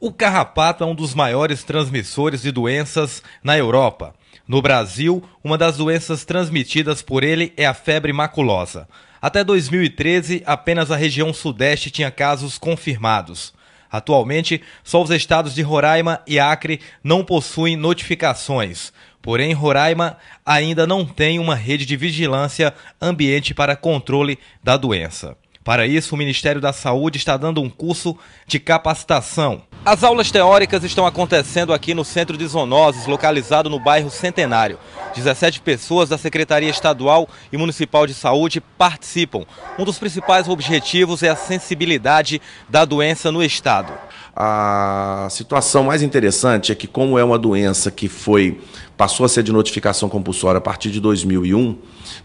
O carrapato é um dos maiores transmissores de doenças na Europa. No Brasil, uma das doenças transmitidas por ele é a febre maculosa. Até 2013, apenas a região Sudeste tinha casos confirmados. Atualmente, só os estados de Roraima e Acre não possuem notificações. Porém, Roraima ainda não tem uma rede de vigilância ambiente para controle da doença. Para isso, o Ministério da Saúde está dando um curso de capacitação as aulas teóricas estão acontecendo aqui no Centro de Zoonoses, localizado no bairro Centenário. 17 pessoas da Secretaria Estadual e Municipal de Saúde participam. Um dos principais objetivos é a sensibilidade da doença no estado. A situação mais interessante é que como é uma doença que foi passou a ser de notificação compulsória a partir de 2001,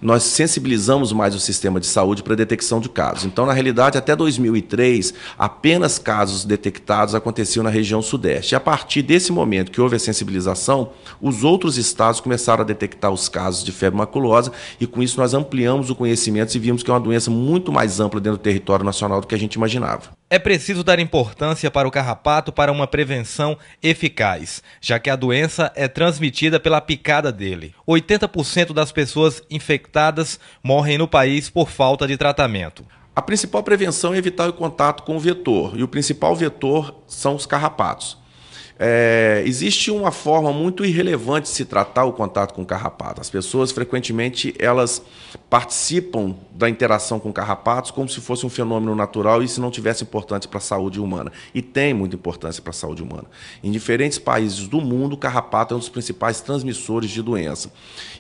nós sensibilizamos mais o sistema de saúde para a detecção de casos. Então, na realidade, até 2003, apenas casos detectados aconteciam na região sudeste. E a partir desse momento que houve a sensibilização, os outros estados começaram a detectar detectar os casos de febre maculosa e com isso nós ampliamos o conhecimento e vimos que é uma doença muito mais ampla dentro do território nacional do que a gente imaginava. É preciso dar importância para o carrapato para uma prevenção eficaz, já que a doença é transmitida pela picada dele. 80% das pessoas infectadas morrem no país por falta de tratamento. A principal prevenção é evitar o contato com o vetor, e o principal vetor são os carrapatos. É, existe uma forma muito irrelevante de se tratar o contato com o carrapato. As pessoas frequentemente elas participam da interação com carrapatos como se fosse um fenômeno natural e se não tivesse importância para a saúde humana. E tem muita importância para a saúde humana. Em diferentes países do mundo, o carrapato é um dos principais transmissores de doença.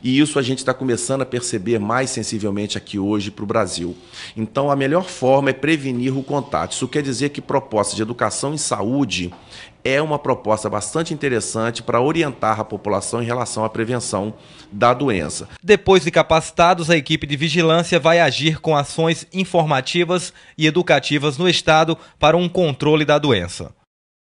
E isso a gente está começando a perceber mais sensivelmente aqui hoje para o Brasil. Então, a melhor forma é prevenir o contato. Isso quer dizer que propostas de educação em saúde é uma proposta bastante interessante para orientar a população em relação à prevenção da doença. Depois de capacitados, a equipe de vigilância vai agir com ações informativas e educativas no estado para um controle da doença.